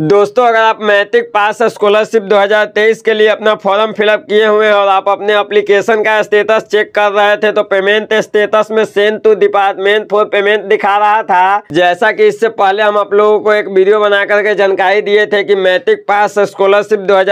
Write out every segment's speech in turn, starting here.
दोस्तों अगर आप मैट्रिक पास स्कॉलरशिप 2023 के लिए अपना फॉर्म फिलअप किए हुए हैं और आप अपने एप्लीकेशन का स्टेटस चेक कर रहे थे तो पेमेंट स्टेटस में send to department for payment दिखा रहा था जैसा कि इससे पहले हम आप लोगों को एक वीडियो बना करके जानकारी दिए थे कि मैट्रिक पास स्कॉलरशिप दो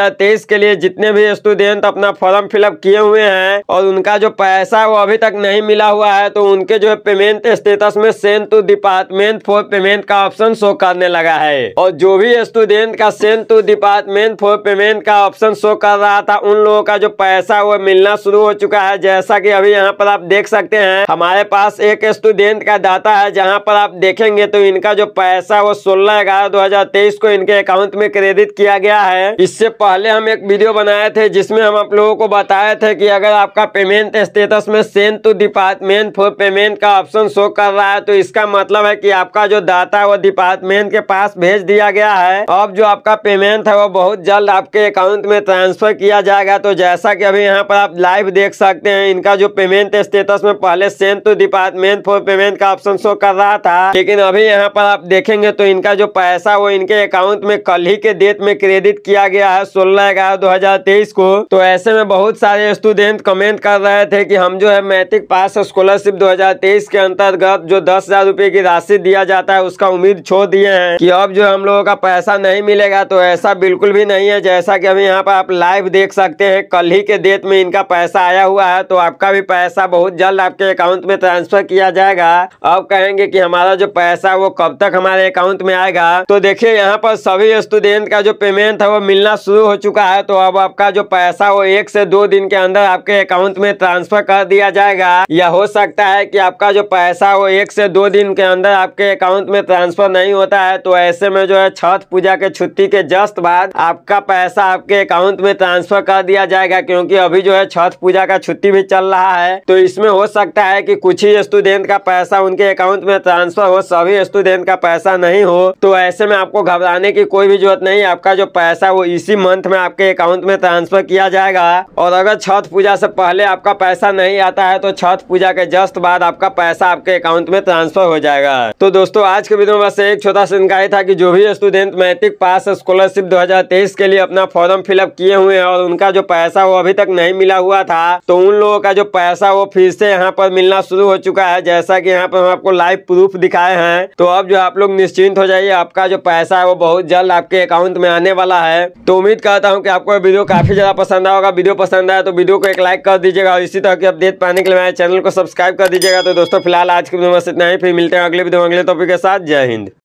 के लिए जितने भी स्टूडेंट अपना फॉर्म फिलअप किए हुए हैं और उनका जो पैसा वो अभी तक नहीं मिला हुआ है तो उनके जो पेमेंट स्टेटस में send to department for payment का ऑप्शन शो करने लगा है और जो भी स्टूडेंट का send to department for payment का ऑप्शन शो कर रहा था उन लोगों का जो पैसा वो मिलना शुरू हो चुका है जैसा कि अभी यहाँ पर आप देख सकते हैं हमारे पास एक स्टूडेंट का डाटा है जहाँ पर आप देखेंगे तो इनका जो पैसा वो सोलह ग्यारह दो को इनके अकाउंट में क्रेडिट किया गया है इससे पहले हम एक वीडियो बनाए थे जिसमे हम आप लोगों को बताए थे की अगर आपका पेमेंट स्टेटस में send to department for payment का ऑप्शन शो कर रहा है तो इसका मतलब है की आपका जो डाटा वो डिपार्टमेंट के पास भेज दिया गया है है अब जो आपका पेमेंट है वो बहुत जल्द आपके अकाउंट में ट्रांसफर किया जाएगा तो जैसा कि अभी यहाँ पर आप लाइव देख सकते हैं इनका जो पेमेंट स्टेटस में पहले sent to department for payment का ऑप्शन शो कर रहा था लेकिन अभी यहाँ पर आप देखेंगे तो इनका जो पैसा वो इनके अकाउंट में कल ही के डेट में क्रेडिट किया गया है सोलह ग्यारह दो को तो ऐसे में बहुत सारे स्टूडेंट कमेंट कर रहे थे की हम जो है मैट्रिक पास स्कॉलरशिप दो के अंतर्गत जो दस हजार की राशि दिया जाता है उसका उम्मीद छोड़ दिए है की अब जो हम लोगों का पैसा पैसा नहीं मिलेगा तो ऐसा बिल्कुल भी नहीं है जैसा कि अभी यहाँ पर आप लाइव देख सकते हैं कल ही के डेट में इनका पैसा आया हुआ है तो आपका भी पैसा बहुत जल्द आपके अकाउंट में ट्रांसफर किया जाएगा अब कहेंगे कि हमारा जो पैसा वो कब तक हमारे अकाउंट में आएगा तो देखिए यहाँ पर सभी स्टूडेंट का जो पेमेंट है वो मिलना शुरू हो चुका है तो अब आपका जो पैसा वो एक से दो दिन के अंदर आपके अकाउंट में ट्रांसफर कर दिया जाएगा या हो सकता है की आपका जो पैसा वो एक से दो दिन के अंदर आपके अकाउंट में ट्रांसफर नहीं होता है तो ऐसे में जो है छत पूजा पूजा के छुट्टी के जस्ट बाद आपका पैसा आपके अकाउंट में ट्रांसफर कर दिया जाएगा क्योंकि अभी जो है छठ पूजा का छुट्टी भी चल रहा है तो इसमें हो सकता है कि कुछ ही स्टूडेंट का पैसा उनके अकाउंट में ट्रांसफर हो सभी स्टूडेंट का पैसा नहीं हो तो ऐसे में आपको घबराने की कोई भी जरूरत नहीं आपका जो पैसा वो इसी मंथ में आपके अकाउंट में ट्रांसफर किया जाएगा और अगर छठ पूजा से पहले आपका पैसा नहीं आता है तो छठ पूजा के जस्ट बाद आपका पैसा आपके अकाउंट में ट्रांसफर हो जाएगा तो दोस्तों आज के वीडियो में बस एक छोटा सा इनका था कि जो भी स्टूडेंट मैं मैट्रिक पास स्कॉलरशिप 2023 के लिए अपना फॉर्म फिलअप किए हुए हैं और उनका जो पैसा वो अभी तक नहीं मिला हुआ था तो उन लोगों का जो पैसा वो फिर से यहाँ पर मिलना शुरू हो चुका है जैसा कि यहाँ पर हम आपको लाइव प्रूफ दिखाए हैं तो अब जो आप लोग निश्चिंत हो जाइए आपका जो पैसा है वो बहुत जल्द आपके अकाउंट में आने वाला है तो उम्मीद करता हूँ की आपको वीडियो काफी ज्यादा पसंद आएगा वीडियो पसंद आया तो वीडियो को एक लाइक कर दीजिएगा और इसी तरह की अपडेट पाने के लिए मेरे चैनल को सब्सक्राइब कर दीजिएगा तो दोस्तों फिलहाल आज के वीडियो में इतना ही फिर मिलते हैं अगले वीडियो अगले टॉपिक के साथ जय हिंद